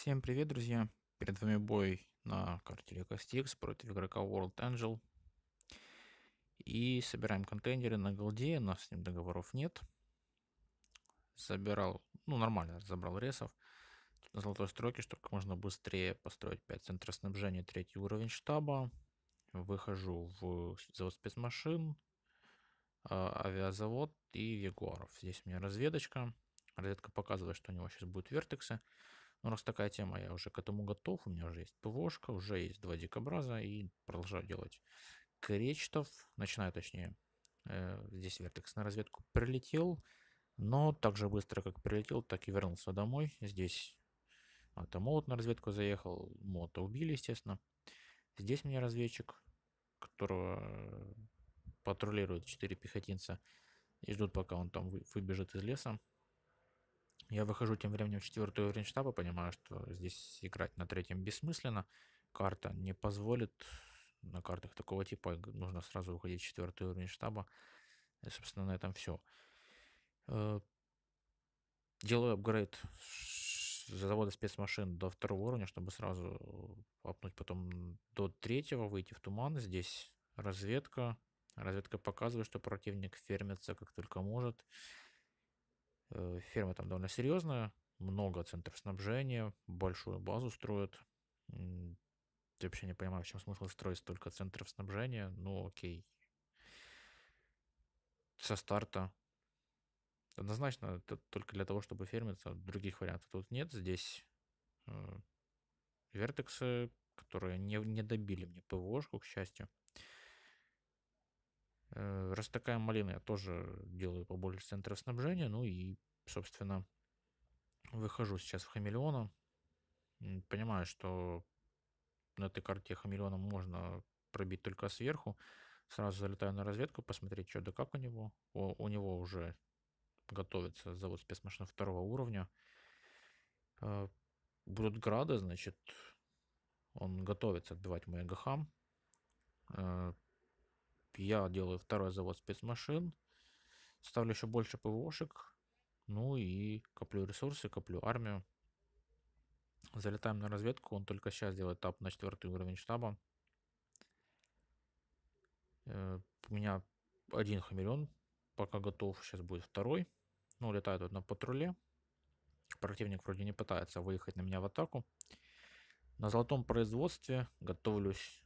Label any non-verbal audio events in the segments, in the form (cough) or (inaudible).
Всем привет, друзья! Перед вами бой на карте Река Стикс против игрока World Angel. И собираем контейнеры на голде, у нас с ним договоров нет. Собирал, ну нормально, забрал ресов. Тут на золотой строке, чтобы как можно быстрее построить 5 центров снабжения, третий уровень штаба. Выхожу в завод спецмашин, а, авиазавод и ягуаров. Здесь у меня разведочка. Разведка показывает, что у него сейчас будут вертексы. Ну, раз такая тема, я уже к этому готов. У меня уже есть ПВОшка, уже есть два дикобраза и продолжаю делать кречтов. Начинаю, точнее, э, здесь вертекс на разведку прилетел. Но так же быстро, как прилетел, так и вернулся домой. Здесь автомолот на разведку заехал. Молота убили, естественно. Здесь у меня разведчик, которого э, патрулируют 4 пехотинца. И ждут, пока он там выбежит из леса. Я выхожу тем временем в четвертую рейнштаба, понимаю, что здесь играть на третьем бессмысленно. Карта не позволит на картах такого типа нужно сразу уходить в четвертый уровень штаба. И, собственно, на этом все. Э, делаю апгрейд завода спецмашин до второго уровня, чтобы сразу апнуть потом до третьего, выйти в туман. Здесь разведка. Разведка показывает, что противник фермится как только может. Э, ферма там довольно серьезная, много центров снабжения, большую базу строят. Я вообще не понимаю, в чем смысл строить столько центров снабжения. Ну, окей. Со старта. Однозначно, это только для того, чтобы фермиться. Других вариантов тут нет. Здесь э, вертексы, которые не, не добили мне ПВОшку, к счастью. Э, Растакая малина я тоже делаю побольше центра снабжения. Ну и, собственно, выхожу сейчас в хамелеона. Понимаю, что на этой карте хамелеона можно пробить только сверху. Сразу залетаю на разведку, посмотреть, что да как у него. О, у него уже готовится завод спецмашин второго уровня. Э, будут грады, значит, он готовится отбивать мои гахам. Э, я делаю второй завод спецмашин, ставлю еще больше ПВОшек, ну и коплю ресурсы, коплю армию. Залетаем на разведку, он только сейчас делает тап на четвертый уровень штаба. Э, у меня один хамелеон пока готов, сейчас будет второй. Ну, летает вот на патруле. Противник вроде не пытается выехать на меня в атаку. На золотом производстве готовлюсь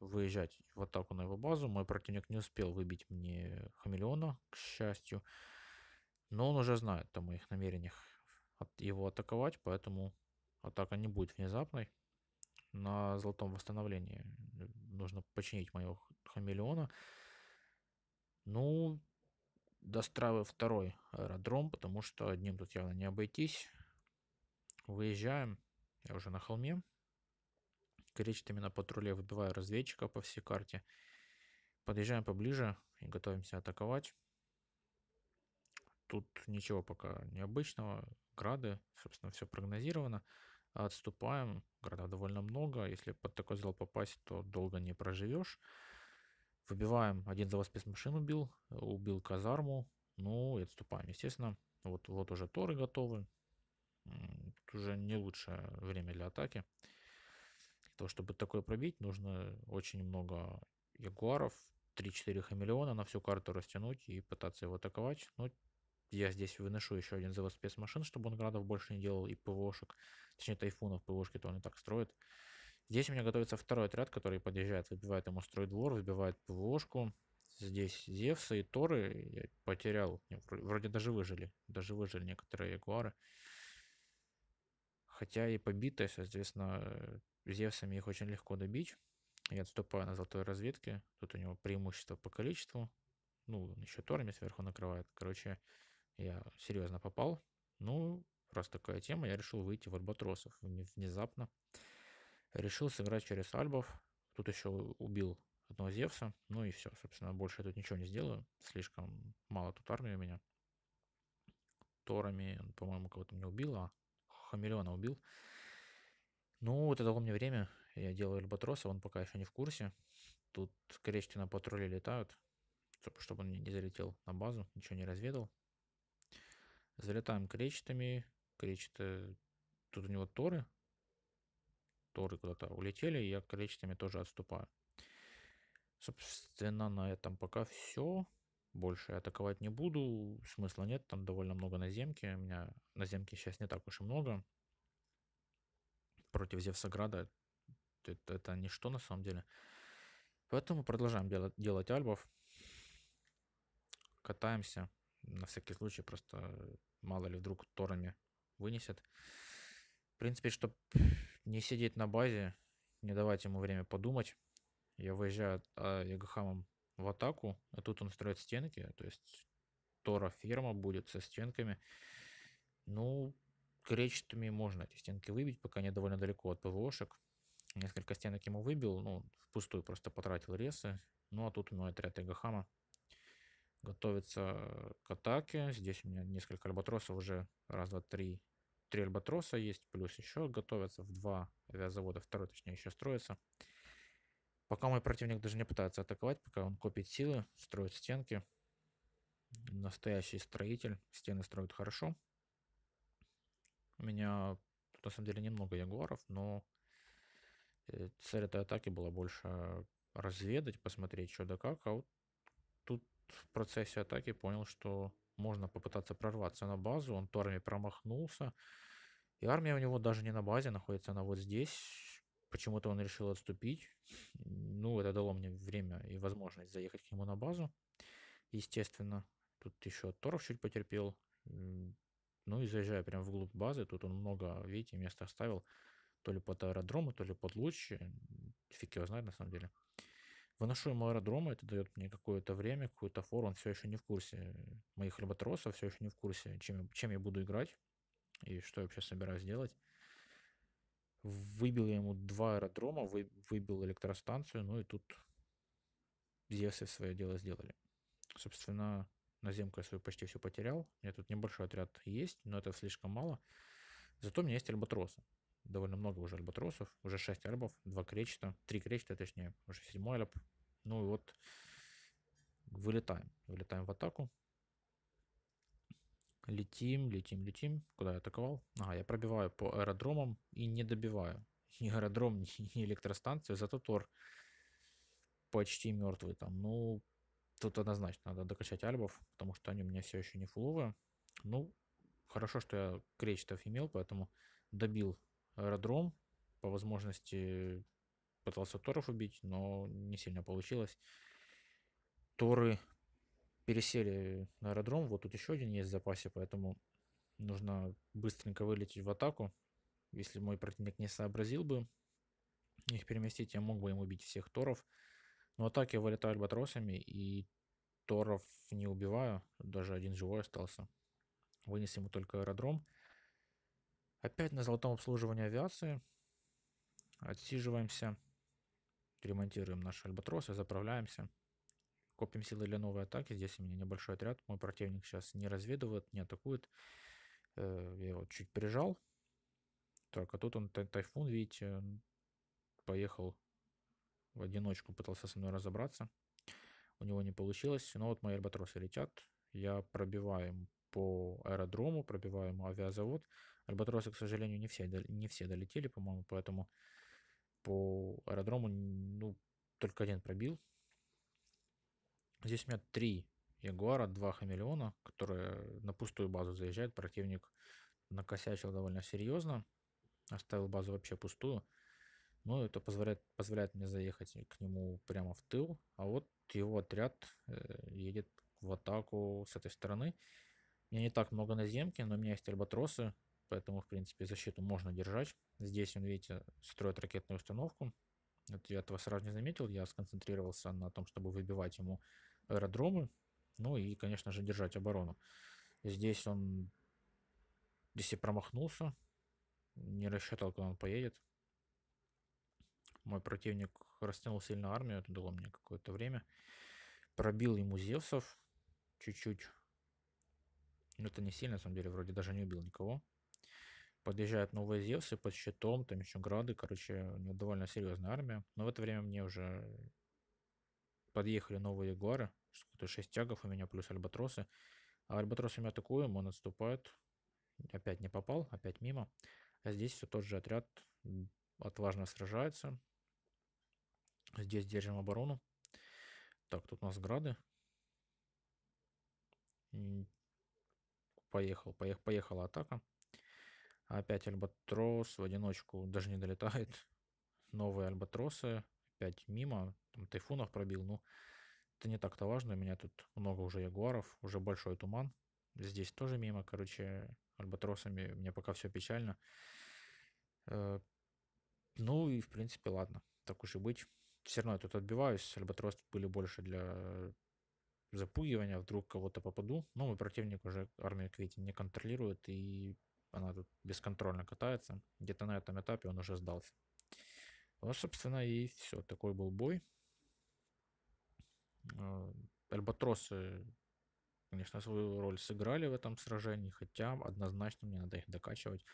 выезжать в атаку на его базу. Мой противник не успел выбить мне хамелеона, к счастью. Но он уже знает о моих намерениях его атаковать, поэтому атака не будет внезапной. На золотом восстановлении э, нужно починить моего хамелеона. Ну, достраиваю второй аэродром, потому что одним тут явно не обойтись. Выезжаем. Я уже на холме кричит именно патруля, выбиваю разведчика по всей карте. Подъезжаем поближе и готовимся атаковать. Тут ничего пока необычного. Грады, собственно, все прогнозировано. Отступаем. града довольно много. Если под такой зал попасть, то долго не проживешь. Выбиваем. Один за вас спецмашин убил. Убил казарму. Ну и отступаем, естественно. Вот, вот уже торы готовы. Тут уже не лучшее время для атаки. То, чтобы такое пробить, нужно очень много ягуаров, 3-4 хамелеона на всю карту растянуть и пытаться его атаковать. Но ну, я здесь выношу еще один завод спецмашин, чтобы он градов больше не делал, и ПВОшек, точнее тайфунов, ПВОшки-то он и так строит. Здесь у меня готовится второй отряд, который подъезжает, выбивает ему строй двор, выбивает ПВОшку. Здесь Зевса и Торы я потерял. Вроде даже выжили. Даже выжили некоторые Ягуары. Хотя и побитые, соответственно, Зевсами их очень легко добить. Я отступаю на золотой разведке. Тут у него преимущество по количеству. Ну, еще торами сверху накрывает. Короче, я серьезно попал. Ну, раз такая тема, я решил выйти в Альбатросов внезапно. Решил сыграть через Альбов. Тут еще убил одного Зевса. Ну и все, собственно, больше я тут ничего не сделаю. Слишком мало тут армии у меня. Торами, по-моему, кого-то мне убил, а Хамелеона убил. Ну, вот это у меня время. Я делаю альбатроса, он пока еще не в курсе. Тут кречки на патруле летают, чтобы он не залетел на базу, ничего не разведал. Залетаем кречетами. Кречеты... Тут у него торы. Торы куда-то улетели, и я кречетами тоже отступаю. Собственно, на этом пока все. Больше я атаковать не буду, смысла нет, там довольно много наземки. У меня наземки сейчас не так уж и много против Зевсограда это, это ничто на самом деле. Поэтому продолжаем делать, делать альбов. Катаемся. На всякий случай, просто мало ли вдруг торами вынесет. В принципе, чтобы не сидеть на базе, не давать ему время подумать, я выезжаю а, Ягахамом в атаку, а тут он строит стенки, то есть Тора ферма будет со стенками. Ну, кречетами можно эти стенки выбить, пока они довольно далеко от ПВОшек. Несколько стенок ему выбил, ну, впустую просто потратил ресы. Ну, а тут у меня отряд Эгахама готовится к атаке. Здесь у меня несколько альбатросов уже. Раз, два, три. Три альбатроса есть, плюс еще готовятся в два авиазавода, второй, точнее, еще строится. Пока мой противник даже не пытается атаковать, пока он копит силы, строит стенки. Настоящий строитель. Стены строит хорошо. У меня на самом деле немного ягуаров, но э, цель этой атаки была больше разведать, посмотреть, что да как. А вот тут в процессе атаки понял, что можно попытаться прорваться на базу. Он торами промахнулся. И армия у него даже не на базе, находится она вот здесь. Почему-то он решил отступить. Ну, это дало мне время и возможность заехать к нему на базу. Естественно, тут еще Торов чуть потерпел. Ну и заезжая прям вглубь базы, тут он много, видите, места оставил. То ли под аэродромы то ли под луч. Фиг его знает на самом деле. Выношу ему аэродромы, это дает мне какое-то время, какой то фор Он все еще не в курсе моих лоботросов, все еще не в курсе, чем, чем я буду играть и что я вообще собираюсь делать. Выбил я ему два аэродрома, вы, выбил электростанцию, ну и тут Зевсы свое дело сделали. Собственно, на земку я свою почти все потерял. У меня тут небольшой отряд есть, но это слишком мало. Зато у меня есть альбатросы. Довольно много уже альбатросов. Уже 6 альбов, 2 кречета, 3 кречета точнее, уже 7 альб. Ну и вот вылетаем. Вылетаем в атаку. Летим, летим, летим. Куда я атаковал? Ага, я пробиваю по аэродромам и не добиваю. Ни аэродром, (laughs) ни электростанцию. Зато Тор почти мертвый там. Ну, Тут однозначно надо докачать альбов, потому что они у меня все еще не фуловые. Ну, хорошо, что я кречетов имел, поэтому добил аэродром. По возможности пытался Торов убить, но не сильно получилось. Торы пересели на аэродром. Вот тут еще один есть в запасе, поэтому нужно быстренько вылететь в атаку. Если мой противник не сообразил бы их переместить, я мог бы им убить всех Торов. Но ну, а так я вылетаю альбатросами и Торов не убиваю. Даже один живой остался. Вынес ему только аэродром. Опять на золотом обслуживании авиации. Отсиживаемся. Ремонтируем наши альбатросы, заправляемся. Копим силы для новой атаки. Здесь у меня небольшой отряд. Мой противник сейчас не разведывает, не атакует. Э, я его чуть прижал. Так, а тут он тайфун, видите, поехал в одиночку пытался со мной разобраться. У него не получилось. Но вот мои альбатросы летят. Я пробиваю по аэродрому, пробиваю ему авиазавод. Альбатросы, к сожалению, не все, не все долетели, по-моему, поэтому по аэродрому ну, только один пробил. Здесь у меня три Ягуара, два Хамелеона, которые на пустую базу заезжают. Противник накосячил довольно серьезно. Оставил базу вообще пустую. Но ну, это позволяет, позволяет мне заехать к нему прямо в тыл. А вот его отряд э, едет в атаку с этой стороны. У меня не так много наземки, но у меня есть альбатросы, поэтому, в принципе, защиту можно держать. Здесь, он, видите, строит ракетную установку. Вот я этого сразу не заметил, я сконцентрировался на том, чтобы выбивать ему аэродромы, ну и, конечно же, держать оборону. Здесь он, если промахнулся, не рассчитал, куда он поедет, мой противник растянул сильно армию, это дало мне какое-то время. Пробил ему Зевсов чуть-чуть. Но это не сильно, на самом деле, вроде даже не убил никого. Подъезжают новые Зевсы под щитом, там еще грады, короче, у него довольно серьезная армия. Но в это время мне уже подъехали новые ягуары, что-то 6 тягов у меня, плюс альбатросы. А альбатросами атакуем, он отступает. Опять не попал, опять мимо. А здесь все тот же отряд отважно сражается. Здесь держим оборону. Так, тут у нас грады. И поехал, поех, поехала атака. Опять альбатрос в одиночку даже не долетает. Новые альбатросы. Опять мимо. Там тайфунов пробил. Ну, это не так-то важно. У меня тут много уже ягуаров. Уже большой туман. Здесь тоже мимо. Короче, альбатросами меня пока все печально. Э, ну и, в принципе, ладно. Так уж и быть все равно я тут отбиваюсь. Альбатрос были больше для запугивания, вдруг кого-то попаду. Но ну, мой противник уже армию Квити не контролирует, и она тут бесконтрольно катается. Где-то на этом этапе он уже сдался. Ну, собственно, и все. Такой был бой. Э, альбатросы, конечно, свою роль сыграли в этом сражении, хотя однозначно мне надо их докачивать,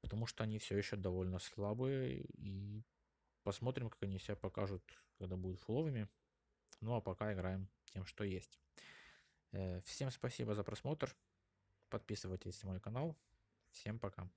потому что они все еще довольно слабые и Посмотрим, как они себя покажут, когда будут фуловыми. Ну а пока играем тем, что есть. Э, всем спасибо за просмотр. Подписывайтесь на мой канал. Всем пока.